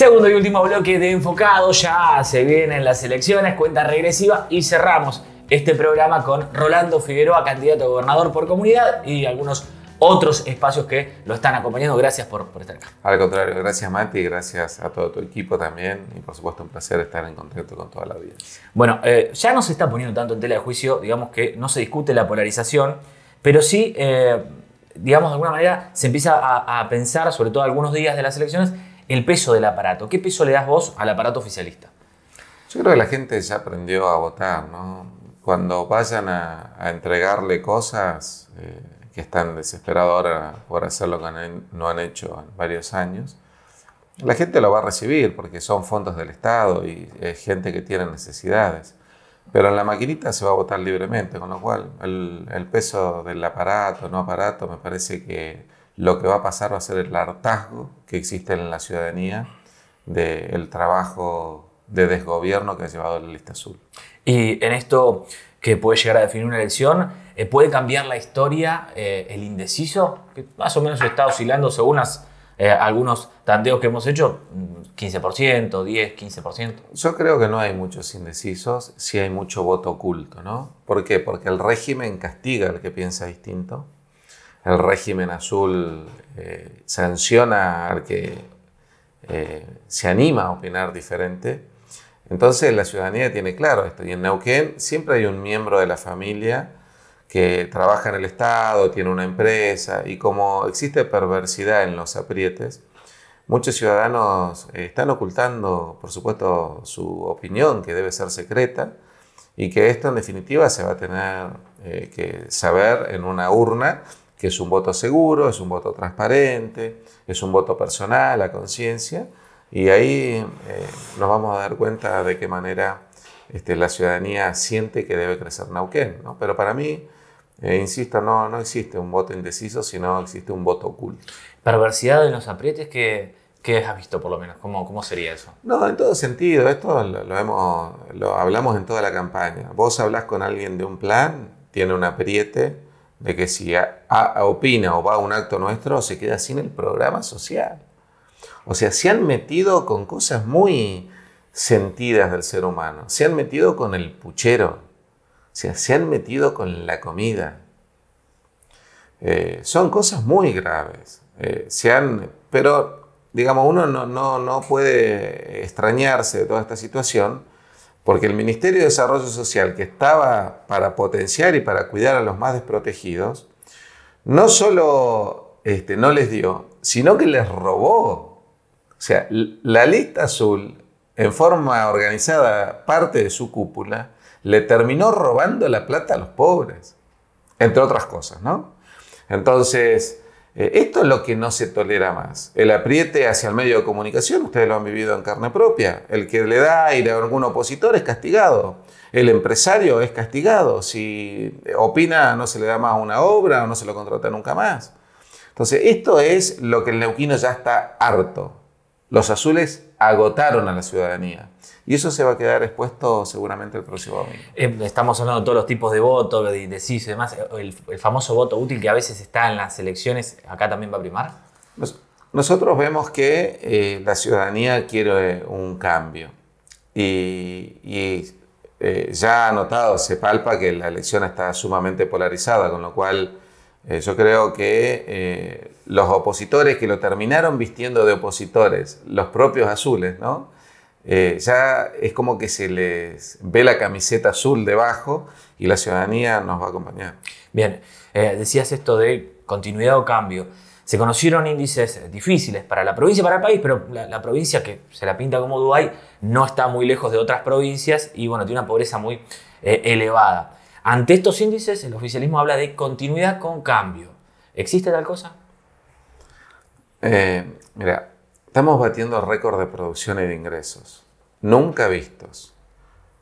Segundo y último bloque de Enfocado, ya se vienen las elecciones, cuenta regresiva y cerramos este programa con Rolando Figueroa, candidato a gobernador por comunidad y algunos otros espacios que lo están acompañando. Gracias por, estar acá. Al contrario, gracias Mati, gracias a todo tu equipo también y por supuesto un placer estar en contacto con toda la audiencia. Bueno, eh, ya no se está poniendo tanto en tela de juicio, digamos que no se discute la polarización, pero sí, eh, digamos de alguna manera, se empieza a pensar, sobre todo algunos días de las elecciones, el peso del aparato. ¿Qué peso le das vos al aparato oficialista? Yo creo que la gente ya aprendió a votar, ¿no? Cuando vayan a, entregarle cosas eh, que están desesperados ahora por hacer lo que no han hecho en varios años, la gente lo va a recibir porque son fondos del Estado y es gente que tiene necesidades. Pero en la maquinita se va a votar libremente, con lo cual el peso del aparato, no aparato, me parece que lo que va a pasar va a ser el hartazgo que existe en la ciudadanía del trabajo de desgobierno que ha llevado la lista azul. Y en esto que puede llegar a definir una elección, eh, ¿puede cambiar la historia eh, el indeciso? Que más o menos está oscilando según eh, algunos tanteos que hemos hecho, 15%, 10, 15%. Yo creo que no hay muchos indecisos, si hay mucho voto oculto, ¿no? ¿Por qué? Porque el régimen castiga al que piensa distinto el régimen azul eh, sanciona al que eh, se anima a opinar diferente. Entonces la ciudadanía tiene claro esto. Y en Neuquén siempre hay un miembro de la familia que trabaja en el Estado, tiene una empresa, y como existe perversidad en los aprietes, muchos ciudadanos eh, están ocultando, por supuesto, su opinión, que debe ser secreta, y que esto en definitiva se va a tener que saber en una urna que es un voto seguro, es un voto transparente, es un voto personal, a conciencia, y ahí eh, nos vamos a dar cuenta de qué manera este, la ciudadanía siente que debe crecer Nauquén. ¿no? Pero para mí, eh, insisto, no, no existe un voto indeciso, sino existe un voto oculto. Perversidad de los aprietes que, ¿Qué has visto por lo menos? ¿Cómo, ¿Cómo sería eso? No, en todo sentido. Esto lo, lo hablamos en toda la campaña. Vos hablas con alguien de un plan, tiene un apriete, de que si opina o va a un acto nuestro, se queda sin el programa social. O sea, se han metido con cosas muy sentidas del ser humano. Se han metido con el puchero. se han metido con la comida. Eh, son cosas muy graves. Eh, pero, digamos, uno no, no, no puede extrañarse de toda esta situación porque el Ministerio de Desarrollo Social, que estaba para potenciar y para cuidar a los más desprotegidos, no solo este, no les dio, sino que les robó. O sea, la lista azul, en forma organizada, parte de su cúpula, le terminó robando la plata a los pobres, entre otras cosas, ¿no? Entonces, eh, esto es lo que no se tolera más. El apriete hacia el medio de comunicación, ustedes lo han vivido en carne propia. El que le da aire a algún opositor es castigado. El empresario es castigado. Si opina, no se le da más una obra o no se lo contrata nunca más. Entonces, esto es lo que el neuquino ya está harto. Los azules agotaron a la ciudadanía. Y eso se va a quedar expuesto seguramente el próximo año. Em, estamos hablando de todos los tipos de votos, de, y demás. El, famoso voto útil que a veces está en las elecciones, ¿acá también va a primar? nosotros vemos que eh, la ciudadanía quiere eh, un cambio. Y, eh, ya ha notado, se palpa que la elección está sumamente polarizada, con lo cual yo creo que los opositores que lo terminaron vistiendo de opositores, los propios azules, ¿no? Eh, ya es como que se les ve la camiseta azul debajo y la ciudadanía nos va a acompañar. Bien, eh, decías esto de continuidad o cambio. Se conocieron índices difíciles para la provincia para el país, pero la, provincia que se la pinta como Dubái no está muy lejos de otras provincias y bueno, tiene una pobreza muy eh, elevada. Ante estos índices, el oficialismo habla de continuidad con cambio. ¿Existe tal cosa? mira, Estamos batiendo récord de producción y de ingresos, nunca vistos.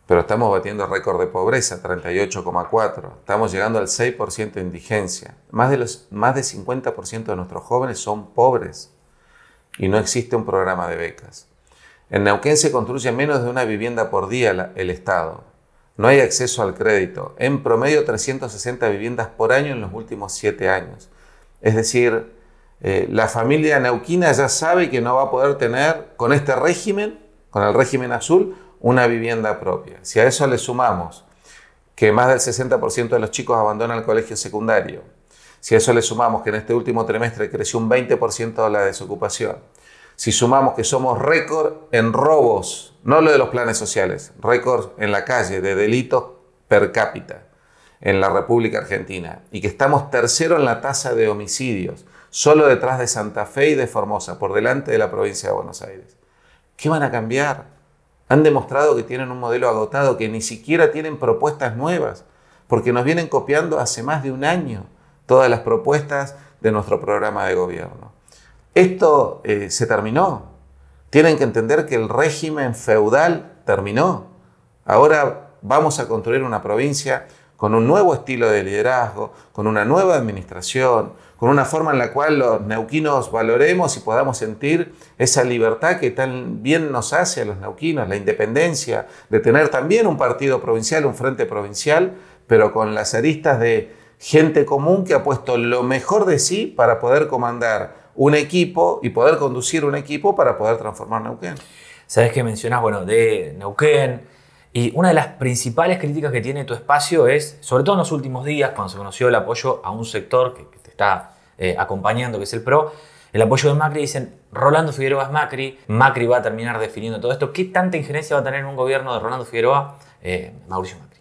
Pero estamos batiendo récord de pobreza, 38,4. Estamos llegando al 6% de indigencia. Más de, más de 50% de nuestros jóvenes son pobres y no existe un programa de becas. En Neuquén se construye menos de una vivienda por día el Estado. No hay acceso al crédito. En promedio 360 viviendas por año en los últimos 7 años. Es decir, eh, la familia neuquina ya sabe que no va a poder tener con este régimen, con el régimen azul, una vivienda propia. Si a eso le sumamos que más del 60% de los chicos abandonan el colegio secundario, si a eso le sumamos que en este último trimestre creció un 20% de la desocupación, si sumamos que somos récord en robos, no lo de los planes sociales, récord en la calle de delitos per cápita en la República Argentina, y que estamos tercero en la tasa de homicidios, solo detrás de Santa Fe y de Formosa, por delante de la provincia de Buenos Aires. ¿Qué van a cambiar? Han demostrado que tienen un modelo agotado, que ni siquiera tienen propuestas nuevas, porque nos vienen copiando hace más de un año todas las propuestas de nuestro programa de gobierno. Esto eh, se terminó. Tienen que entender que el régimen feudal terminó. Ahora vamos a construir una provincia con un nuevo estilo de liderazgo, con una nueva administración, con una forma en la cual los neuquinos valoremos y podamos sentir esa libertad que tan bien nos hace a los neuquinos, la independencia, de tener también un partido provincial, un frente provincial, pero con las aristas de gente común que ha puesto lo mejor de sí para poder comandar un equipo y poder conducir un equipo para poder transformar Neuquén. Sabes que mencionas, bueno, de Neuquén, y una de las principales críticas que tiene tu espacio es, sobre todo en los últimos días, cuando se conoció el apoyo a un sector que, te está eh, acompañando, que es el PRO, el apoyo de Macri, dicen, Rolando Figueroa es Macri, Macri va a terminar definiendo todo esto. ¿Qué tanta injerencia va a tener un gobierno de Rolando Figueroa, eh, Mauricio Macri?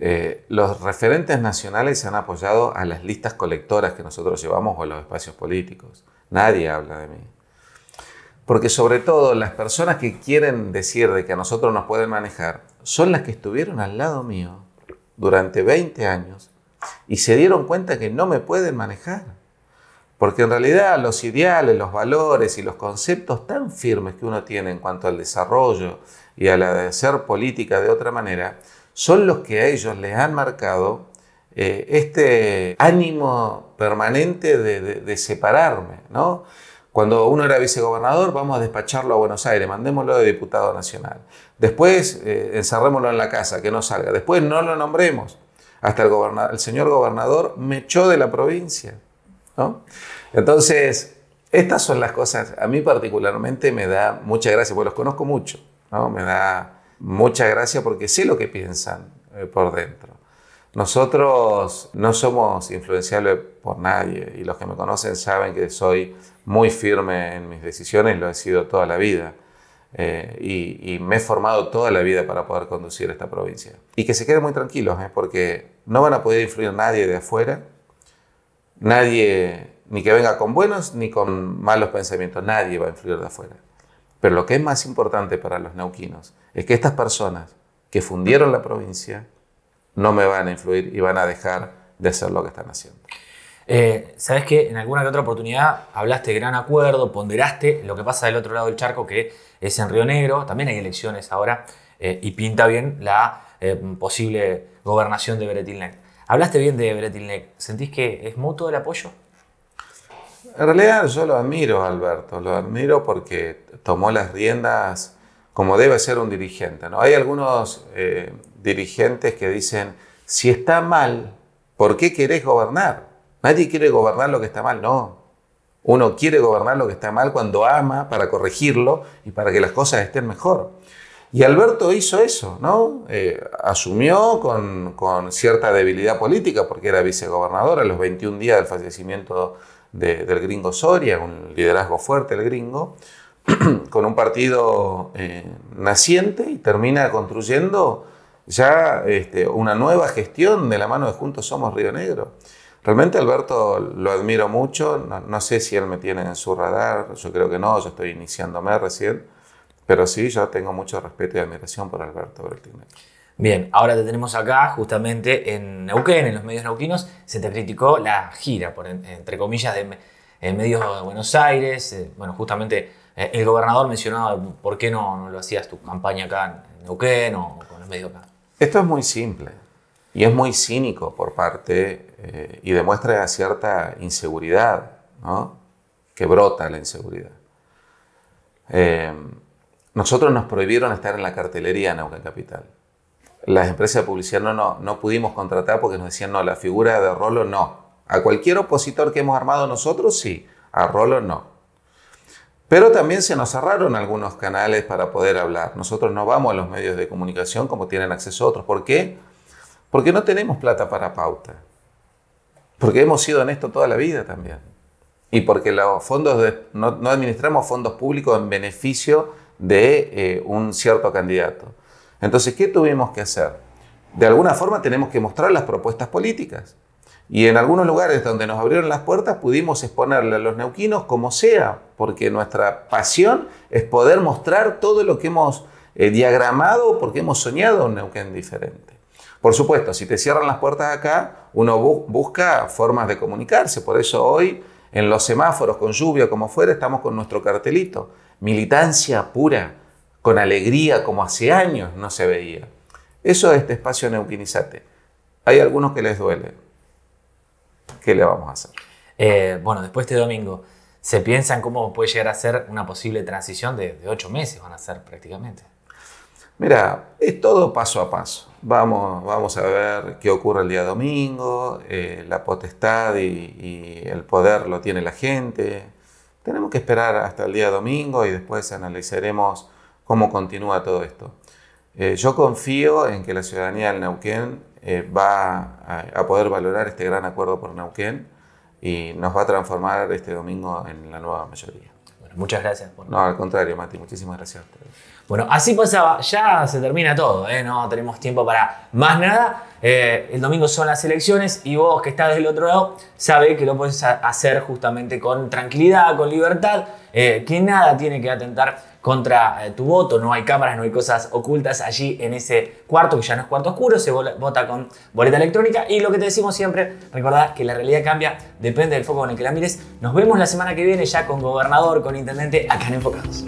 Eh, los referentes nacionales se han apoyado a las listas colectoras que nosotros llevamos o a los espacios políticos. Nadie habla de mí. Porque sobre todo las personas que quieren decir de que a nosotros nos pueden manejar son las que estuvieron al lado mío durante 20 años y se dieron cuenta que no me pueden manejar. Porque en realidad los ideales, los valores y los conceptos tan firmes que uno tiene en cuanto al desarrollo y a la de ser política de otra manera, son los que a ellos les han marcado eh, este ánimo permanente de, de separarme, ¿no? Cuando uno era vicegobernador, vamos a despacharlo a Buenos Aires, mandémoslo de diputado nacional. Después eh, encerrémoslo en la casa, que no salga. Después no lo nombremos. Hasta el, el señor gobernador me echó de la provincia. Entonces, estas son las cosas, a mí particularmente me da mucha gracia, porque los conozco mucho, me da mucha gracia porque sé lo que piensan eh, por dentro. Nosotros no somos influenciables por nadie y los que me conocen saben que soy muy firme en mis decisiones, lo he sido toda la vida. Eh, y, me he formado toda la vida para poder conducir esta provincia. Y que se queden muy tranquilos, eh, porque no van a poder influir nadie de afuera, nadie, ni que venga con buenos ni con malos pensamientos, nadie va a influir de afuera. Pero lo que es más importante para los neuquinos es que estas personas que fundieron la provincia, no me van a influir y van a dejar de hacer lo que están haciendo. Eh, Sabes que en alguna que otra oportunidad hablaste de gran acuerdo, ponderaste lo que pasa del otro lado del charco, que es en Río Negro, también hay elecciones ahora, eh, y pinta bien la eh, posible gobernación de Beretilnec. Hablaste bien de Beretilnec, ¿sentís que es mutuo el apoyo? En realidad yo lo admiro, Alberto, lo admiro porque tomó las riendas como debe ser un dirigente. ¿no? Hay algunos eh, dirigentes que dicen, si está mal, ¿por qué querés gobernar? Nadie quiere gobernar lo que está mal, no. Uno quiere gobernar lo que está mal cuando ama para corregirlo y para que las cosas estén mejor. Y Alberto hizo eso, ¿no? Eh, asumió con, cierta debilidad política, porque era vicegobernador a los 21 días del fallecimiento del gringo Soria, un liderazgo fuerte el gringo, con un partido eh, naciente y termina construyendo ya este, una nueva gestión de la mano de Juntos Somos Río Negro. Realmente Alberto lo admiro mucho, no, sé si él me tiene en su radar, yo creo que no, yo estoy iniciándome recién, pero sí, yo tengo mucho respeto y admiración por Alberto Bertinelli. Bien, ahora te tenemos acá justamente en Neuquén, en los medios neuquinos, se te criticó la gira, por, entre comillas, de, en medios de Buenos Aires, eh, bueno, justamente eh, el gobernador mencionaba, ¿por qué no, no lo hacías tu campaña acá en Neuquén o con los medios acá? Esto es muy simple y es muy cínico por parte eh, y demuestra cierta inseguridad, ¿no? Que brota la inseguridad. Eh, nosotros nos prohibieron estar en la cartelería en Neuquén Capital. Las empresas de publicidad no, no, no pudimos contratar porque nos decían, no, la figura de Rolo no. A cualquier opositor que hemos armado nosotros, sí. A Rolo no. Pero también se nos cerraron algunos canales para poder hablar. Nosotros no vamos a los medios de comunicación como tienen acceso otros. ¿Por qué? Porque no tenemos plata para pauta. Porque hemos sido esto toda la vida también. Y porque los fondos no, administramos fondos públicos en beneficio de eh, un cierto candidato. Entonces, ¿qué tuvimos que hacer? De alguna forma tenemos que mostrar las propuestas políticas. Y en algunos lugares donde nos abrieron las puertas pudimos exponerle a los neuquinos como sea, porque nuestra pasión es poder mostrar todo lo que hemos eh, diagramado, porque hemos soñado un Neuquén diferente. Por supuesto, si te cierran las puertas acá, uno busca formas de comunicarse. Por eso hoy, en los semáforos, con lluvia, como fuera, estamos con nuestro cartelito. Militancia pura, con alegría como hace años no se veía. Eso es este espacio neuquinizate. Hay algunos que les duele, ¿qué le vamos a hacer? Eh, bueno, después de este domingo, ¿se piensa en cómo puede llegar a ser una posible transición de, ocho meses? Van a ser prácticamente. Mira, es todo paso a paso. Vamos, vamos a ver qué ocurre el día domingo, eh, la potestad y, el poder lo tiene la gente. Tenemos que esperar hasta el día domingo y después analizaremos cómo continúa todo esto. Eh, yo confío en que la ciudadanía del Neuquén eh, va a, poder valorar este gran acuerdo por Neuquén y nos va a transformar este domingo en la nueva mayoría. Bueno, muchas gracias. Por... No, al contrario, Mati, muchísimas gracias a ustedes. Bueno, así pasaba, ya se termina todo, ¿eh? no tenemos tiempo para más nada. Eh, el domingo son las elecciones y vos que estás del otro lado sabes que lo puedes hacer justamente con tranquilidad, con libertad, que nada tiene que atentar contra eh, tu voto, no hay cámaras, no hay cosas ocultas allí en ese cuarto, que ya no es cuarto oscuro, se vota con boleta electrónica y lo que te decimos siempre, recordad que la realidad cambia, depende del foco con el que la mires. Nos vemos la semana que viene ya con gobernador, con intendente, acá en Enfocados.